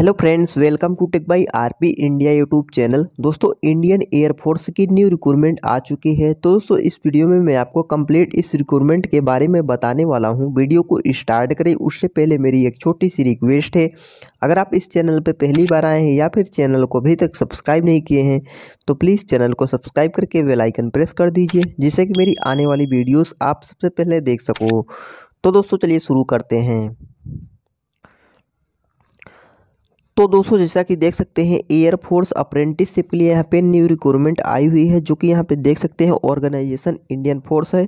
hello friends welcome to tech by RP India YouTube channel दोस्तों Indian air force की new recruitment आ चुकी है तो दोस्तों इस वीडियो में मैं आपको कंप्लीट इस रिक्रूटमेंट के बारे में बताने वाला हूं वीडियो को स्टार्ट करें उससे पहले मेरी एक छोटी सी रिक्वेस्ट है अगर आप इस चैनल पर पहली बार आए हैं या फिर चैनल को अभी तक सब्सक्राइब नहीं किए हैं तो प्लीज़ चैनल को सब्सक्राइब करके वेलाइकन प्रेस कर दीजिए जिससे कि मेरी आने वाली वीडियोज़ आप सबसे पहले देख सको तो दोस्तों चलिए शुरू करते हैं तो दोस्तों जैसा कि देख सकते हैं एयरफोर्स अप्रेंटिसशिप के लिए यहाँ पे न्यू रिक्रूटमेंट आई हुई है जो कि यहाँ पे देख सकते हैं ऑर्गेनाइजेशन इंडियन फोर्स है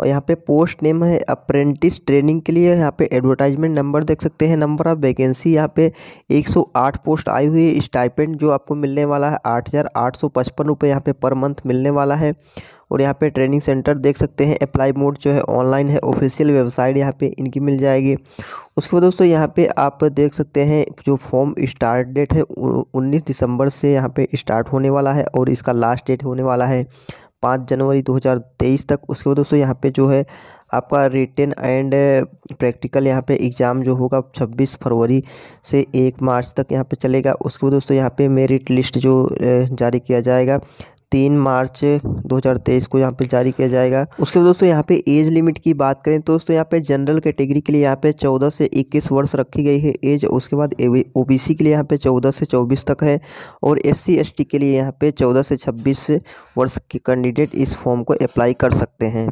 और यहाँ पे पोस्ट नेम है अप्रेंटिस ट्रेनिंग के लिए यहाँ पे एडवर्टाइजमेंट नंबर देख सकते हैं नंबर ऑफ वैकेंसी यहाँ पे 108 पोस्ट आई हुई है स्टाइपेंड जो आपको मिलने वाला है आठ हज़ार आठ सौ पचपन रुपये यहाँ पे पर मंथ मिलने वाला है और यहाँ पे ट्रेनिंग सेंटर देख सकते हैं अप्लाई मोड जो है ऑनलाइन है ऑफिशियल वेबसाइट यहाँ पे इनकी मिल जाएगी उसके बाद दोस्तों यहाँ पे आप देख सकते हैं जो फॉर्म स्टार्ट डेट है उन्नीस दिसंबर से यहाँ पे स्टार्ट होने वाला है और इसका लास्ट डेट होने वाला है पाँच जनवरी दो तक उसके बाद दोस्तों यहाँ पर जो है आपका रिटर्न एंड प्रैक्टिकल यहाँ पे एग्ज़ाम जो होगा 26 फरवरी से 1 मार्च तक यहाँ पे चलेगा उसके बाद दोस्तों यहाँ पे मेरिट लिस्ट जो जारी किया जाएगा तीन मार्च 2023 को यहाँ पे जारी किया जाएगा उसके बाद दोस्तों यहाँ पे एज लिमिट की बात करें तो दोस्तों यहाँ पे जनरल कैटेगरी के लिए यहाँ पे 14 से 21 वर्ष रखी गई है एज उसके बाद ओबीसी के लिए यहाँ पे 14 से 24 तक है और एस सी के लिए यहाँ पे 14 से 26 वर्ष के कैंडिडेट इस फॉर्म को अप्लाई कर सकते हैं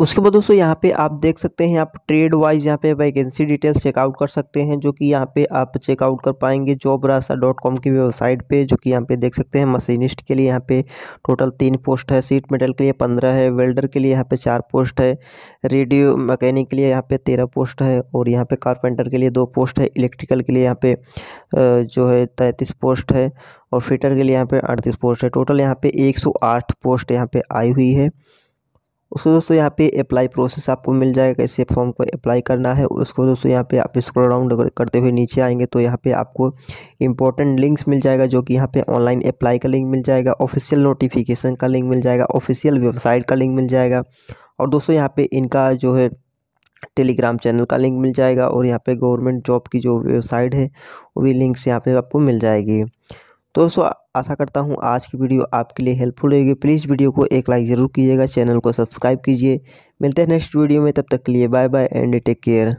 उसके बाद दोस्तों यहाँ पे आप देख सकते हैं आप ट्रेड वाइज यहाँ पे वैकेंसी डिटेल्स चेकआउट कर सकते हैं जो कि यहाँ पे आप चेकआउट कर पाएंगे जॉब राशा डॉट कॉम की वेबसाइट पे जो कि यहाँ पे देख सकते हैं मशीनिस्ट के लिए यहाँ पे टोटल तीन पोस्ट है सीट मेटल के लिए पंद्रह है वेल्डर के लिए यहाँ पे चार पोस्ट है रेडियो मैकेनिक के लिए यहाँ पे तेरह पोस्ट है और यहाँ पे कारपेंटर के लिए दो पोस्ट है इलेक्ट्रिकल के लिए यहाँ पे जो है तैंतीस पोस्ट है और फिटर के लिए यहाँ पे अड़तीस पोस्ट है टोटल यहाँ पे एक सौ आठ पोस्ट यहाँ पे आई हुई है उसको दोस्तों यहाँ पे अप्लाई प्रोसेस आपको मिल जाएगा कैसे फॉर्म को अप्लाई करना है उसको दोस्तों यहाँ पे आप स्क्रॉल डाउन करते हुए नीचे आएंगे तो यहाँ पे आपको इंपॉर्टेंट लिंक्स मिल जाएगा जो कि यहाँ पे ऑनलाइन अप्लाई का लिंक मिल जाएगा ऑफिशियल नोटिफिकेशन का लिंक मिल जाएगा ऑफिशियल वेबसाइट का लिंक मिल जाएगा और दोस्तों यहाँ पर इनका जो है टेलीग्राम चैनल का लिंक मिल जाएगा और यहाँ पर गवर्नमेंट जॉब की जो वेबसाइट है वो भी लिंक्स यहाँ पर आपको मिल जाएगी तो दोस्तों आशा करता हूँ आज की वीडियो आपके लिए हेल्पफुल रहेगी प्लीज़ वीडियो को एक लाइक ज़रूर कीजिएगा चैनल को सब्सक्राइब कीजिए मिलते हैं नेक्स्ट वीडियो में तब तक के लिए bye bye and take care